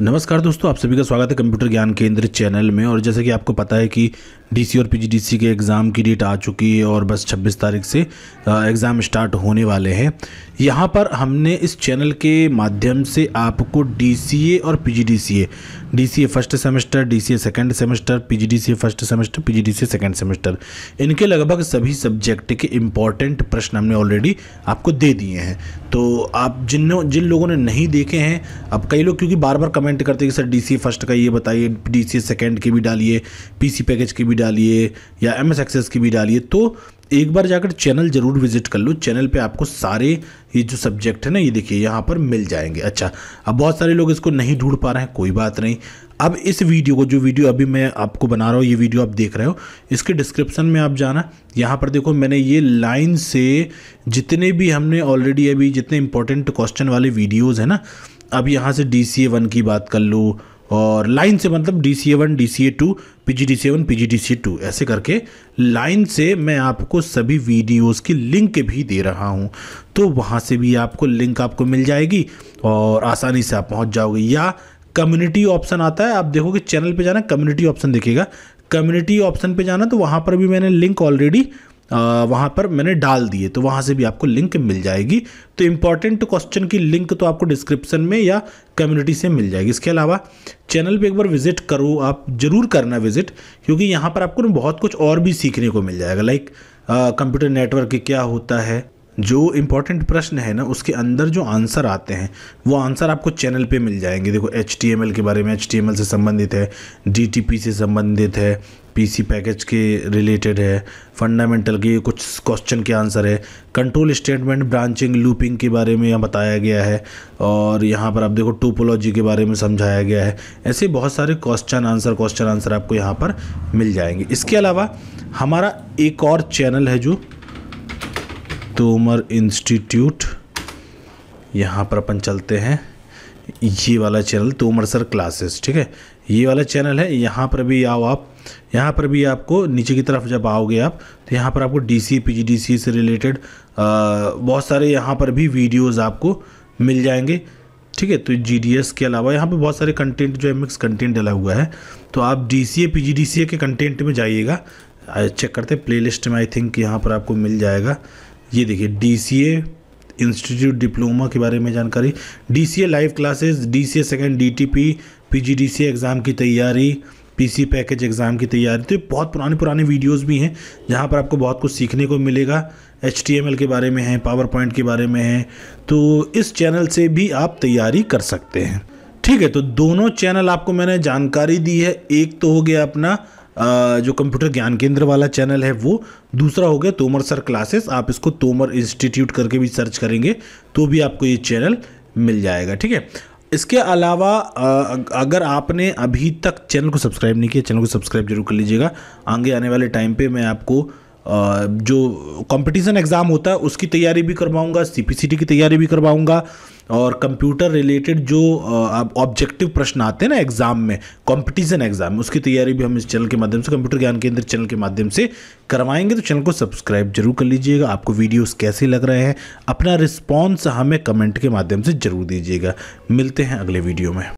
नमस्कार दोस्तों आप सभी का स्वागत है कंप्यूटर ज्ञान केंद्र चैनल में और जैसे कि आपको पता है कि डीसी और पीजीडीसी के एग्ज़ाम की डेट आ चुकी है और बस 26 तारीख से एग्ज़ाम स्टार्ट होने वाले हैं यहाँ पर हमने इस चैनल के माध्यम से आपको डीसीए और PGDCA DCA first semester DCA second semester PGDCA first semester PGDCA second semester इनके लगभग सभी सब्जेक्ट के इम्पॉर्टेंट प्रश्न हमने ऑलरेडी आपको दे दिए हैं तो आप जिन जिन लोगों ने नहीं देखे हैं अब कई लोग क्योंकि बार बार कमेंट करते हैं कि सर डीसी फर्स्ट का ये बताइए डीसी सेकंड की भी डालिए पीसी पैकेज की भी डालिए या एमएस एक्सेस की भी डालिए तो एक बार जाकर चैनल ज़रूर विजिट कर लो चैनल पे आपको सारे ये जो सब्जेक्ट है ना ये देखिए यहाँ पर मिल जाएंगे अच्छा अब बहुत सारे लोग इसको नहीं ढूंढ पा रहे हैं कोई बात नहीं अब इस वीडियो को जो वीडियो अभी मैं आपको बना रहा हूँ ये वीडियो आप देख रहे हो इसके डिस्क्रिप्शन में आप जाना यहाँ पर देखो मैंने ये लाइन से जितने भी हमने ऑलरेडी अभी जितने इंपॉर्टेंट क्वेश्चन वाले वीडियोज़ हैं ना अब यहाँ से डी सी ए वन की बात कर लो और लाइन से मतलब D C A one D C A two P G D C A one P G D C A two ऐसे करके लाइन से मैं आपको सभी वीडियोस की लिंक भी दे रहा हूँ तो वहाँ से भी आपको लिंक आपको मिल जाएगी और आसानी से आप पहुँच जाओगे या कम्युनिटी ऑप्शन आता है आप देखोगे चैनल पे जाना कम्युनिटी ऑप्शन दिखेगा कम्युनिटी ऑप्शन पे जाना तो वहाँ पर भी मैंने लिंक ऑलरेडी वहाँ पर मैंने डाल दिए तो वहाँ से भी आपको लिंक मिल जाएगी तो इम्पॉर्टेंट क्वेश्चन की लिंक तो आपको डिस्क्रिप्शन में या कम्युनिटी से मिल जाएगी इसके अलावा चैनल पे एक बार विजिट करो आप ज़रूर करना विजिट क्योंकि यहाँ पर आपको बहुत कुछ और भी सीखने को मिल जाएगा लाइक कंप्यूटर नेटवर्क क्या होता है जो इम्पोर्टेंट प्रश्न है ना उसके अंदर जो आंसर आते हैं वो आंसर आपको चैनल पे मिल जाएंगे देखो एच के बारे में एच से संबंधित है डी से संबंधित है पी पैकेज के रिलेटेड है फंडामेंटल के कुछ क्वेश्चन के आंसर है कंट्रोल स्टेटमेंट ब्रांचिंग लूपिंग के बारे में यहाँ बताया गया है और यहाँ पर आप देखो टोपोलॉजी के बारे में समझाया गया है ऐसे बहुत सारे क्वेश्चन आंसर क्वेश्चन आंसर आपको यहाँ पर मिल जाएंगे इसके अलावा हमारा एक और चैनल है जो तोमर इंस्टीट्यूट यहाँ पर अपन चलते हैं ये वाला चैनल तोमर सर क्लासेस ठीक है ये वाला चैनल है यहाँ पर भी आओ आप यहाँ पर भी आपको नीचे की तरफ जब आओगे आप तो यहाँ पर आपको डीसी पीजीडीसी से रिलेटेड बहुत सारे यहाँ पर भी वीडियोस आपको मिल जाएंगे ठीक है तो जी के अलावा यहाँ पर बहुत सारे कंटेंट जो है मिक्स कंटेंट डला हुआ है तो आप डी सी के कंटेंट में जाइएगा चेक करते प्ले लिस्ट में आई थिंक यहाँ पर आपको मिल जाएगा ये देखिए D C A institute diploma के बारे में जानकारी D C A live classes D C A second D T P P G D C exam की तैयारी पी सी पैकेज एग्ज़ाम की तैयारी तो बहुत पुराने पुराने वीडियोज़ भी हैं जहाँ पर आपको बहुत कुछ सीखने को मिलेगा एच टी एम एल के बारे में है पावर पॉइंट के बारे में है तो इस चैनल से भी आप तैयारी कर सकते हैं ठीक है तो दोनों चैनल आपको मैंने जानकारी दी है एक तो हो गया अपना जो कंप्यूटर ज्ञान केंद्र वाला चैनल है वो दूसरा हो गया तोमर सर क्लासेस आप इसको तोमर इंस्टीट्यूट करके भी सर्च करेंगे तो भी आपको ये चैनल मिल जाएगा ठीक है इसके अलावा अगर आपने अभी तक चैनल को सब्सक्राइब नहीं किया चैनल को सब्सक्राइब जरूर कर लीजिएगा आगे आने वाले टाइम पर मैं आपको जो कंपटीशन एग्ज़ाम होता है उसकी तैयारी भी करवाऊँगा सीपीसीटी की तैयारी भी करवाऊँगा और कंप्यूटर रिलेटेड जो ऑब्जेक्टिव प्रश्न आते हैं ना एग्ज़ाम में कंपटीशन एग्ज़ाम उसकी तैयारी भी हम इस चैनल के माध्यम से कंप्यूटर ज्ञान केंद्र चैनल के माध्यम से करवाएंगे तो चैनल को सब्सक्राइब जरूर कर लीजिएगा आपको वीडियोस कैसे लग रहे हैं अपना रिस्पॉन्स हमें कमेंट के माध्यम से ज़रूर दीजिएगा मिलते हैं अगले वीडियो में